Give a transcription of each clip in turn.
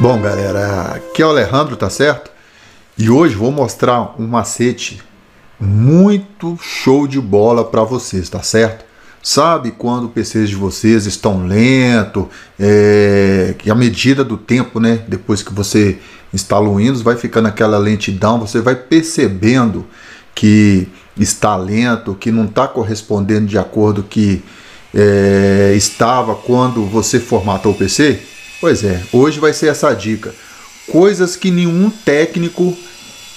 Bom, galera, aqui é o Alejandro, tá certo? E hoje vou mostrar um macete muito show de bola para vocês, tá certo? Sabe quando PCs de vocês estão lento, é, que a medida do tempo, né, depois que você instala o Windows, vai ficando aquela lentidão, você vai percebendo que está lento, que não está correspondendo de acordo que é, estava quando você formatou o PC? Pois é, hoje vai ser essa dica. Coisas que nenhum técnico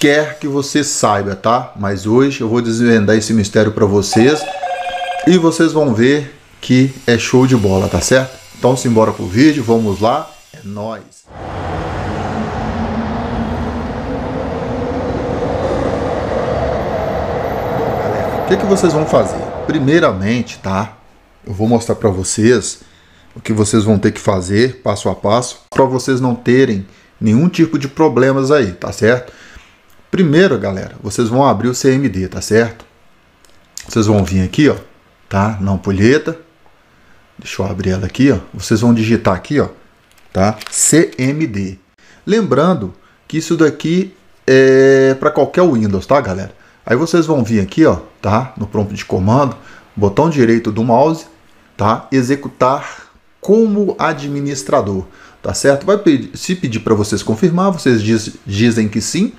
quer que você saiba, tá? Mas hoje eu vou desvendar esse mistério para vocês e vocês vão ver que é show de bola, tá certo? Então simbora pro vídeo, vamos lá, é nós. O que, que vocês vão fazer? Primeiramente, tá? Eu vou mostrar para vocês o que vocês vão ter que fazer passo a passo para vocês não terem nenhum tipo de problemas aí, tá certo? Primeiro, galera, vocês vão abrir o CMD, tá certo? Vocês vão vir aqui, ó, tá? Não polheta. Deixa eu abrir ela aqui, ó. Vocês vão digitar aqui, ó, tá? CMD. Lembrando que isso daqui é para qualquer Windows, tá, galera? Aí vocês vão vir aqui, ó, tá? No prompt de comando, botão direito do mouse, tá? Executar como administrador, tá certo? Vai pedir, se pedir para vocês confirmar, vocês diz, dizem que sim,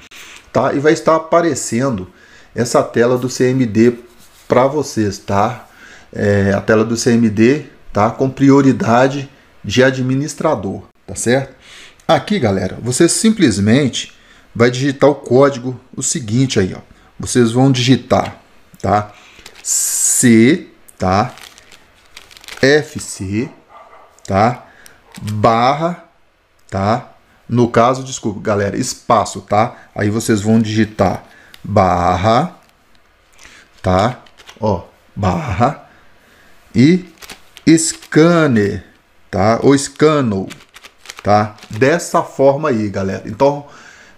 tá? E vai estar aparecendo essa tela do CMD para vocês, tá? É, a tela do CMD, tá? Com prioridade de administrador, tá certo? Aqui, galera, você simplesmente vai digitar o código o seguinte aí, ó. Vocês vão digitar, tá? C, tá? FC tá? Barra, tá? No caso, desculpa, galera, espaço, tá? Aí vocês vão digitar barra, tá? Ó, barra e scanner, tá? Ou scanner, tá? Dessa forma aí, galera. Então,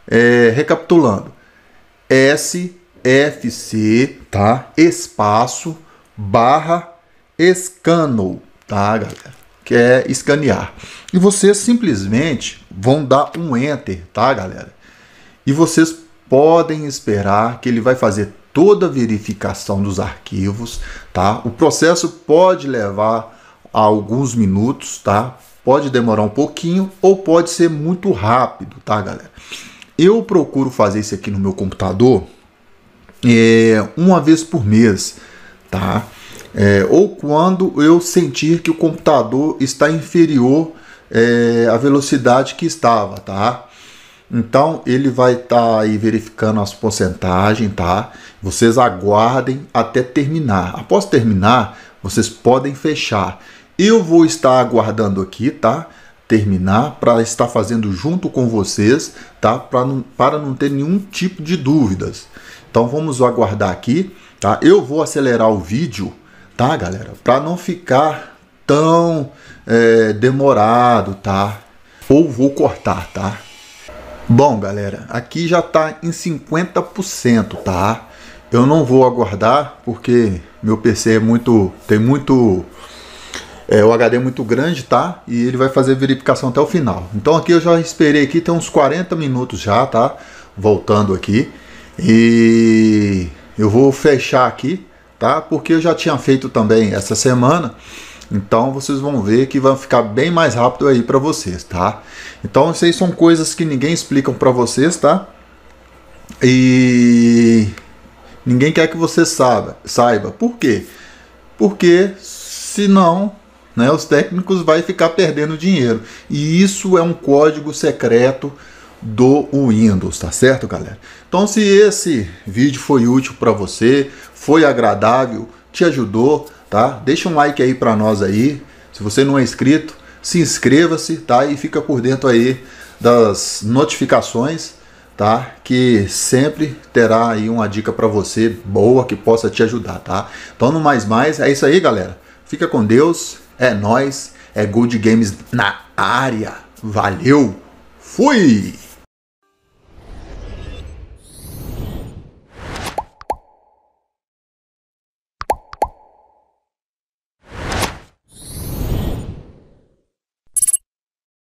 é, recapitulando, SFC, tá? Espaço, barra, scanner, tá, galera? que é escanear. E vocês simplesmente vão dar um enter, tá, galera? E vocês podem esperar que ele vai fazer toda a verificação dos arquivos, tá? O processo pode levar alguns minutos, tá? Pode demorar um pouquinho ou pode ser muito rápido, tá, galera? Eu procuro fazer isso aqui no meu computador é, uma vez por mês, tá? é, ou quando eu sentir que o computador está inferior é, à velocidade que estava, tá? Então ele vai estar tá aí verificando as porcentagens, tá? Vocês aguardem até terminar. Após terminar, vocês podem fechar. Eu vou estar aguardando aqui, tá? Terminar para estar fazendo junto com vocês, tá? Para não, para não ter nenhum tipo de dúvidas. Então vamos aguardar aqui, tá? Eu vou acelerar o vídeo tá, galera? Para não ficar tão é, demorado, tá? Ou vou cortar, tá? Bom, galera, aqui já tá em 50%, tá? Eu não vou aguardar porque meu PC é muito, tem muito é, o HD é muito grande, tá? E ele vai fazer verificação até o final. Então aqui eu já esperei aqui, tem uns 40 minutos já, tá? Voltando aqui. E eu vou fechar aqui tá? Porque eu já tinha feito também essa semana. Então vocês vão ver que vai ficar bem mais rápido aí para vocês, tá? Então isso aí são coisas que ninguém explica para vocês, tá? E ninguém quer que você saiba, saiba. Por quê? Porque senão, né, os técnicos vai ficar perdendo dinheiro. E isso é um código secreto do Windows, tá certo, galera? Então, se esse vídeo foi útil para você, foi agradável, te ajudou, tá? Deixa um like aí para nós aí. Se você não é inscrito, se inscreva-se, tá? E fica por dentro aí das notificações, tá? Que sempre terá aí uma dica para você boa que possa te ajudar, tá? Então, no mais mais, é isso aí, galera. Fica com Deus. É nós, é Gold Games na área. Valeu. Fui.